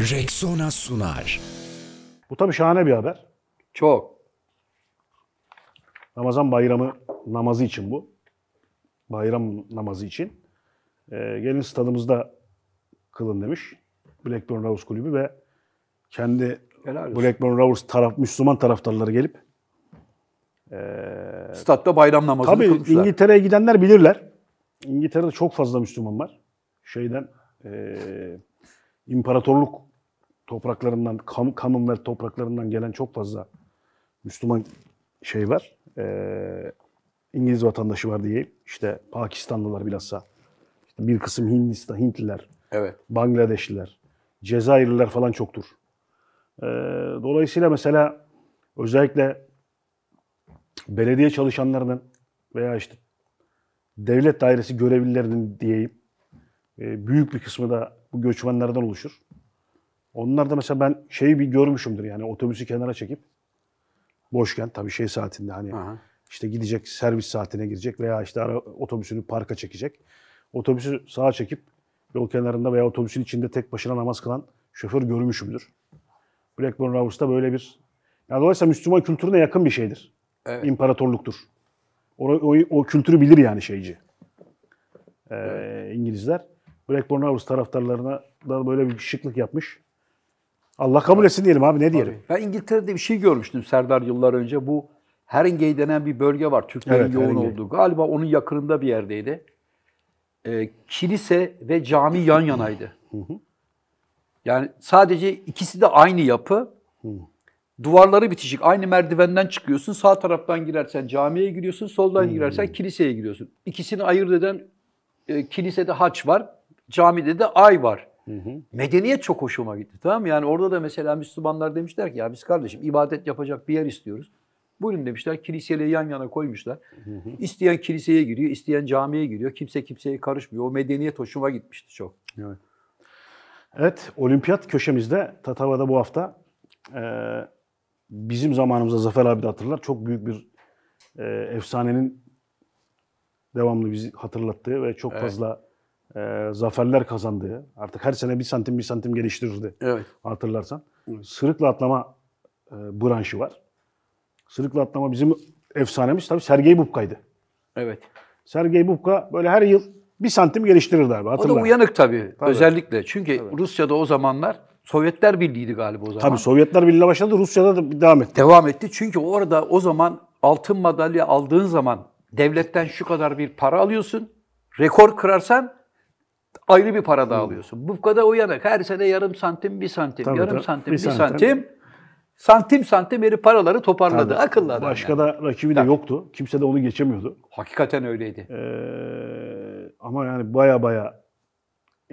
Rexona sunar. Bu tabii şahane bir haber. Çok. Ramazan bayramı namazı için bu. Bayram namazı için. Ee, gelin stadımızda kılın demiş. Blackburn Rovers kulübü ve kendi Blackburn Rovers taraf, Müslüman taraftarları gelip e, statta bayram namazını tabii kılmışlar. Tabii İngiltere'ye gidenler bilirler. İngiltere'de çok fazla Müslüman var. Şeyden e, imparatorluk topraklarından, Commonwealth topraklarından gelen çok fazla Müslüman şey var. E, İngiliz vatandaşı var diyeyim. İşte Pakistanlılar bilhassa. İşte bir kısım Hindistan, Hintliler, evet. Bangladeşliler, Cezayirliler falan çoktur. E, dolayısıyla mesela özellikle belediye çalışanlarının veya işte devlet dairesi görevlilerinin diyeyim e, büyük bir kısmı da bu göçmenlerden oluşur. Onlar da mesela ben şeyi bir görmüşümdür yani otobüsü kenara çekip boşken tabii şey saatinde hani Aha. işte gidecek servis saatine girecek veya işte ara, otobüsünü parka çekecek. Otobüsü sağa çekip yol kenarında veya otobüsün içinde tek başına namaz kılan şoför görmüşümdür. Blackburn Ravus'ta böyle bir yani dolayısıyla Müslüman kültürüne yakın bir şeydir. Evet. İmparatorluktur. O, o, o kültürü bilir yani şeyci. Ee, evet. İngilizler. Blackburn Ravus taraftarlarına da böyle bir şıklık yapmış. Allah kabul etsin diyelim abi ne diyelim. Tabii. Ben İngiltere'de bir şey görmüştüm Serdar yıllar önce. Bu Haringey denen bir bölge var Türklerin evet, yoğun Haringey. olduğu. Galiba onun yakınında bir yerdeydi. Ee, kilise ve cami yan yanaydı. Yani sadece ikisi de aynı yapı. Duvarları bitişik. Aynı merdivenden çıkıyorsun. Sağ taraftan girersen camiye giriyorsun. Soldan girersen kiliseye giriyorsun. İkisini ayırt eden e, kilisede haç var. Camide de ay var. Hı hı. Medeniyet çok hoşuma gitti. Tamam mı? Yani orada da mesela Müslümanlar demişler ki ya biz kardeşim ibadet yapacak bir yer istiyoruz. Buyurun demişler. kiliseyle yan yana koymuşlar. Hı hı. İsteyen kiliseye giriyor, isteyen camiye giriyor. Kimse kimseye karışmıyor. O medeniyet hoşuma gitmişti çok. Evet. Evet, olimpiyat köşemizde Tatava'da bu hafta e, bizim zamanımızda Zafer abi de hatırlar. Çok büyük bir e, efsanenin devamlı bizi hatırlattığı ve çok evet. fazla e, zaferler kazandığı, artık her sene bir santim bir santim geliştirirdi evet. hatırlarsan. Evet. Sırıkla atlama e, branşı var. Sırıkla atlama bizim efsanemiz tabii Sergey Bubka'ydı. Evet. Sergey Bubka böyle her yıl bir santim geliştirirdi abi hatırlar. O da uyanık tabii, tabii. özellikle. Çünkü tabii. Rusya'da o zamanlar Sovyetler Birliği'ydi galiba o zaman. Tabii Sovyetler Birliği başladı, Rusya'da da devam etti. Devam etti çünkü orada o zaman altın madalya aldığın zaman devletten şu kadar bir para alıyorsun. Rekor kırarsan ayrı bir para hmm. daha alıyorsun. Bufkada o yanık. Her sene yarım santim, bir santim, tabii, yarım tabii. santim, bir, bir santim. santim. Santim santim eri paraları toparladı. Tabii. Akıllı adam. Başka yani. da rakibi de yoktu. Kimse de onu geçemiyordu. Hakikaten öyleydi. Ee, ama yani baya baya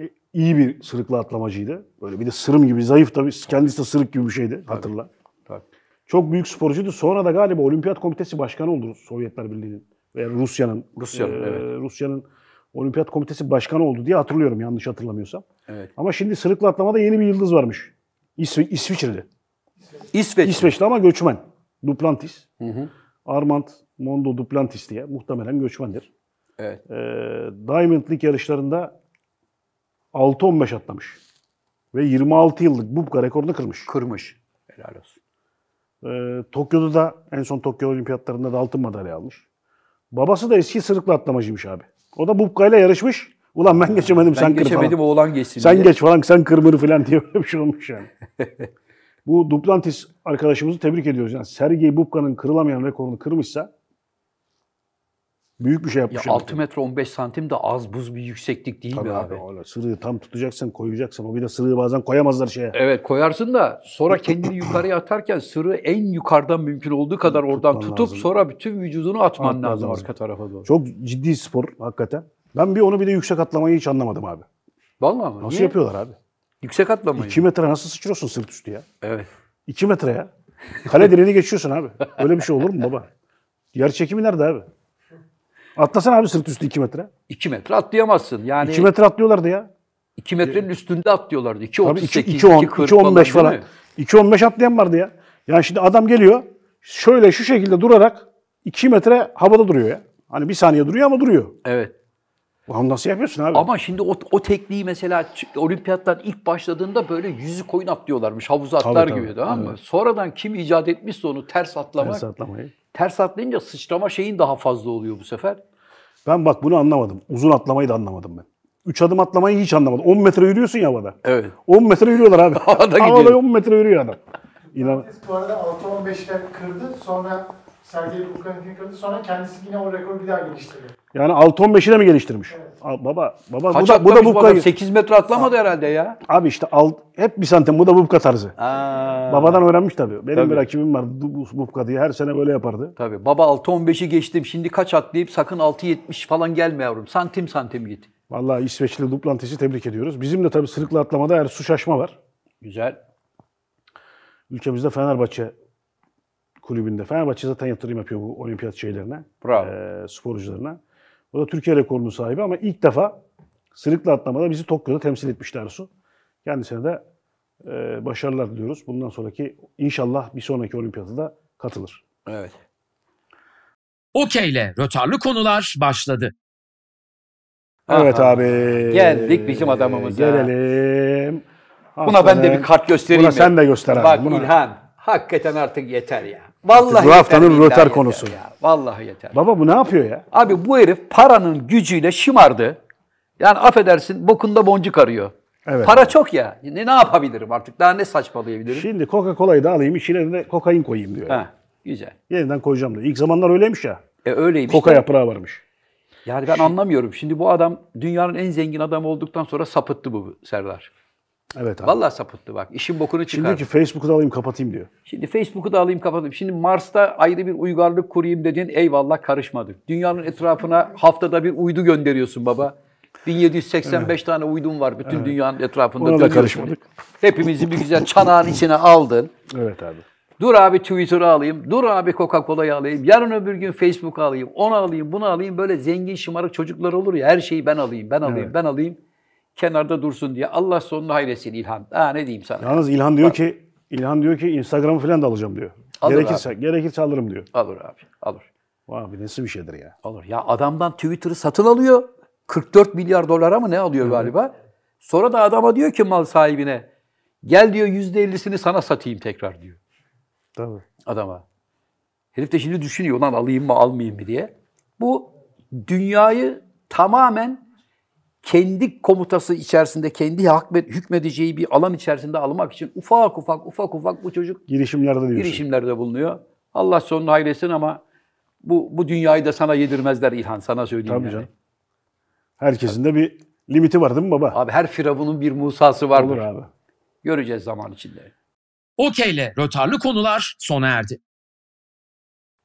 e, iyi bir sırıkla atlamacıydı. Böyle bir de sırım gibi zayıf tabii. Kendisi de sırık gibi bir şeydi hatırla. Tabii. Tabii. Çok büyük sporcuydu. Sonra da galiba Olimpiyat Komitesi Başkanı oldu Sovyetler Birliği'nin veya Rusya'nın. Rusya'nın e, evet. Rusya'nın Olimpiyat Komitesi Başkanı oldu diye hatırlıyorum yanlış hatırlamıyorsam. Evet. Ama şimdi sırıkla atlamada yeni bir yıldız varmış. İsvi İsviçreli. İsveç. İsveçli ama göçmen. Duplantis. Hı hı. Armand Mondo Duplantis diye muhtemelen göçmendir. Evet. Ee, Diamond League yarışlarında 6-15 atlamış. Ve 26 yıllık Bubka rekorunu kırmış. Kırmış. Helal olsun. Ee, Tokyo'da da en son Tokyo Olimpiyatlarında da altın madalya almış. Babası da eski sırıkla atlamacıymış abi. O da Bubka ile yarışmış. Ulan ben geçemedim ben sen kır falan. Ben geçemedim oğlan geçsin Sen diye. geç falan sen kırmırı falan diye öyle bir şey olmuş yani. Bu Duplantis arkadaşımızı tebrik ediyoruz. Yani Sergey Bubka'nın kırılamayan rekorunu kırmışsa Büyük bir şey yapmış. Ya 6 metre 15 santim de az buz bir yükseklik değil Tabii mi abi? abi? Sırığı tam tutacaksın, koyacaksın. O bir de sırığı bazen koyamazlar şeye. Evet koyarsın da sonra kendini yukarıya atarken sırığı en yukarıdan mümkün olduğu kadar oradan tutup lazım. sonra bütün vücudunu atman lazım, lazım. arka tarafa doğru. Çok ciddi spor hakikaten. Ben bir onu bir de yüksek atlamayı hiç anlamadım abi. Vallahi mı? Nasıl Niye? yapıyorlar abi? Yüksek atlamayı. 2 metre nasıl sıçrıyorsun sırt üstü ya? Evet. 2 metre ya. Kale direni geçiyorsun abi. Böyle bir şey olur mu baba? Yer çekimi nerede abi? Atlasan abi sırt üstü 2 metre. 2 metre atlayamazsın. Yani 2 metre atlıyorlardı ya. 2 metrenin üstünde atlıyorlardı. 2.38, 2.40 falan. 2.15 atlayan vardı ya. Yani şimdi adam geliyor şöyle şu şekilde durarak 2 metre havada duruyor ya. Hani bir saniye duruyor ama duruyor. Evet. Ulan nasıl yapıyorsun abi? Ama şimdi o, o tekniği mesela olimpiyattan ilk başladığında böyle yüzü koyun atlıyorlarmış. Havuza atlar tabii, tabii. gibi tamam mı? Evet. Sonradan kim icat etmişse onu ters atlamak. Ters atlamayı. Ters atlayınca sıçrama şeyin daha fazla oluyor bu sefer. Ben bak bunu anlamadım. Uzun atlamayı da anlamadım ben. 3 adım atlamayı hiç anlamadım. 10 metre yürüyorsun ya havada. Evet. 10 metre yürüyorlar abi. Havada, Havada gidiyor. 10 metre yürüyor adam. İnan... Bu arada 6-15'te kırdı. Sonra Sergey Lukaşenko'nun kırdı. Sonra kendisi yine o rekoru bir daha geliştirdi. Yani 6 de mi geliştirmiş? Evet. Al, baba baba Kaç bu da bu da bubka. 8 metre atlamadı ha. herhalde ya. Abi işte al, hep bir santim bu da bubka tarzı. Aa. Babadan öğrenmiş tabii. Benim tabii. bir rakibim vardı bubka diye her sene böyle yapardı. Tabii baba 6-15'i geçtim şimdi kaç atlayıp sakın 6-70 falan gelme yavrum. Santim santim git. Vallahi İsveçli Duplantes'i tebrik ediyoruz. Bizim de tabii sırıkla atlamada her su şaşma var. Güzel. Ülkemizde Fenerbahçe kulübünde. Fenerbahçe zaten yatırım yapıyor bu olimpiyat şeylerine, Bravo. E, sporcularına. O da Türkiye rekorunun sahibi ama ilk defa sırıkla atlamada bizi Tokyo'da temsil etmişler su. Kendisine de e, başarılar diliyoruz. Bundan sonraki inşallah bir sonraki olimpiyatı da katılır. Evet. Okeyle rötarlı konular başladı. Evet Aha. abi. Geldik bizim adamımıza. Gelelim. Buna ben de bir kart göstereyim. Buna mi? sen de göster abi. Bak buna. İlhan hakikaten artık yeter ya. Vallahi bu haftanın röter konusu. Ya. Vallahi yeter. Baba bu ne yapıyor ya? Abi bu herif paranın gücüyle şımardı. Yani affedersin bokunda boncuk arıyor. Evet. Para çok ya. Ne, ne yapabilirim artık? Daha ne saçmalayabilirim? Şimdi Coca-Cola'yı da alayım içine de kokain koyayım diyor. Ha, güzel. Yeniden koyacağım diyor. İlk zamanlar öyleymiş ya. E öyleymiş. Koka de. yaprağı varmış. Yani ben Şimdi... anlamıyorum. Şimdi bu adam dünyanın en zengin adamı olduktan sonra sapıttı bu Serdar. Evet abi. Vallahi sapıttı bak. İşin bokunu çıkardı. Şimdi Şimdiki Facebook'u da alayım kapatayım diyor. Şimdi Facebook'u da alayım kapatayım. Şimdi Mars'ta ayrı bir uygarlık kurayım dedin. Eyvallah karışmadık. Dünyanın etrafına haftada bir uydu gönderiyorsun baba. 1785 evet. tane uydum var bütün evet. dünyanın etrafında. Ona da karışmadık. Hepimizi bir güzel çanağın içine aldın. Evet abi. Dur abi Twitter'ı alayım, dur abi Coca-Cola'yı alayım, yarın öbür gün Facebook'u alayım, onu alayım, bunu alayım. Böyle zengin şımarık çocuklar olur ya her şeyi ben alayım, ben alayım, evet. ben alayım kenarda dursun diye. Allah sonunu hayretsin İlhan. Aa ne diyeyim sana. Yalnız İlhan diyor Bak. ki İlhan diyor ki Instagram'ı falan da alacağım diyor. Alır gerekirse abi. gerekirse alırım diyor. Alır abi. Alır. Vay bir nasıl bir şeydir ya. Alır. Ya adamdan Twitter'ı satın alıyor. 44 milyar dolara mı ne alıyor hı galiba? Sonra da adama diyor ki mal sahibine gel diyor %50'sini sana satayım tekrar diyor. Tabii. Adama. Herif de şimdi düşünüyor lan alayım mı almayayım mı diye. Bu dünyayı tamamen kendi komutası içerisinde kendi hükmedeceği bir alan içerisinde almak için ufak ufak ufak ufak bu çocuk girişimlerde diyorsun. girişimlerde bulunuyor. Allah sonunu hayretsin ama bu bu dünyayı da sana yedirmezler İlhan sana söyleyeyim Tabii yani. Canım. Herkesin de bir limiti var değil mi baba? Abi her firavunun bir Musa'sı vardır. Olur abi. Göreceğiz zaman içinde. Okeyle rötarlı konular sona erdi.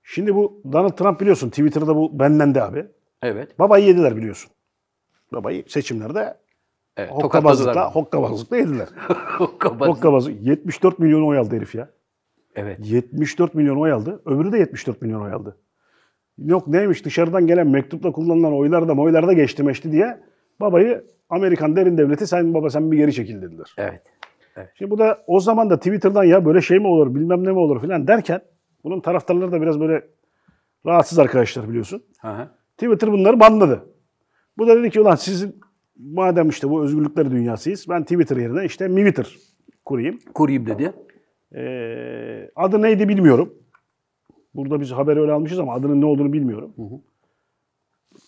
Şimdi bu Donald Trump biliyorsun Twitter'da bu benden de abi. Evet. Babayı yediler biliyorsun. Babayı seçimlerde evet, hokkabazlıkla, hokkabazlıkla yediler. hokkabazlık. hokkabazlık. 74 milyon oy aldı herif ya. Evet. 74 milyon oy aldı. Öbürü de 74 milyon oy aldı. Yok neymiş dışarıdan gelen mektupla kullanılan oylar da oylar da geçti meşti diye babayı Amerikan derin devleti sen baba sen bir geri çekil dediler. Evet. evet. Şimdi bu da o zaman da Twitter'dan ya böyle şey mi olur bilmem ne mi olur filan derken bunun taraftarları da biraz böyle rahatsız arkadaşlar biliyorsun. Aha. Twitter bunları banladı. Bu da dedi ki ulan siz madem işte bu özgürlükler dünyasıyız ben Twitter yerine işte Mivitter kurayım. Kurayım dedi. Ee, adı neydi bilmiyorum. Burada biz haberi öyle almışız ama adının ne olduğunu bilmiyorum. Hı hı.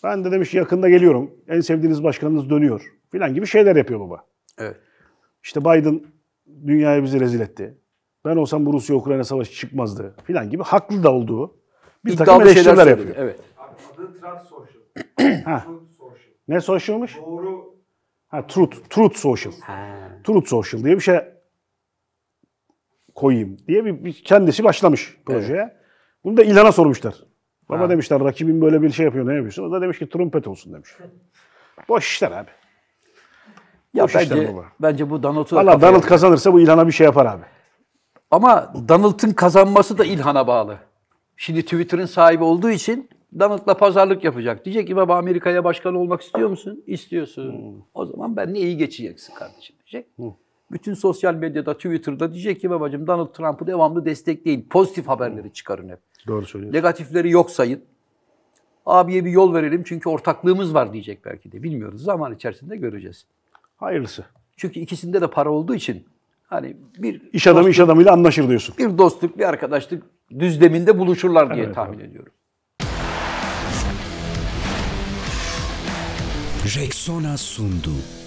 Ben de demiş yakında geliyorum. En sevdiğiniz başkanınız dönüyor filan gibi şeyler yapıyor baba. Evet. İşte Biden dünyaya bizi rezil etti. Ben olsam bu Rusya-Ukrayna savaşı çıkmazdı filan gibi haklı da olduğu bir İddialı takım eleştiriler yapıyor. Evet. adı Trump Social. Ne social'mış? Doğru. Ha truth. Truth social. Ha. Truth social diye bir şey koyayım diye bir, bir kendisi başlamış projeye. Evet. Bunu da İlhan'a sormuşlar. Baba ha. demişler rakibim böyle bir şey yapıyor ne yapıyorsun? O da demiş ki trompet olsun demiş. Boş işler abi. Ya Boş bence, baba. Bence bu Donald'ı... Valla Donald kazanırsa bu İlhan'a bir şey yapar abi. Ama Donald'ın kazanması da İlhan'a bağlı. Şimdi Twitter'ın sahibi olduğu için Donald'la pazarlık yapacak. Diyecek ki baba Amerika'ya başkan olmak istiyor musun? İstiyorsun. Hmm. O zaman ben ne iyi geçeceksin kardeşim diyecek. Hmm. Bütün sosyal medyada, Twitter'da diyecek ki babacığım Donald Trump'ı devamlı destekleyin. Pozitif haberleri hmm. çıkarın hep. Doğru söylüyorsun. Negatifleri yok sayın. Abiye bir yol verelim çünkü ortaklığımız var diyecek belki de. Bilmiyoruz. Zaman içerisinde göreceğiz. Hayırlısı. Çünkü ikisinde de para olduğu için hani bir iş adamı dostluk, iş adamıyla anlaşır diyorsun. Bir dostluk, bir arkadaşlık düzleminde buluşurlar diye evet, tahmin abi. ediyorum. Jackson Sundu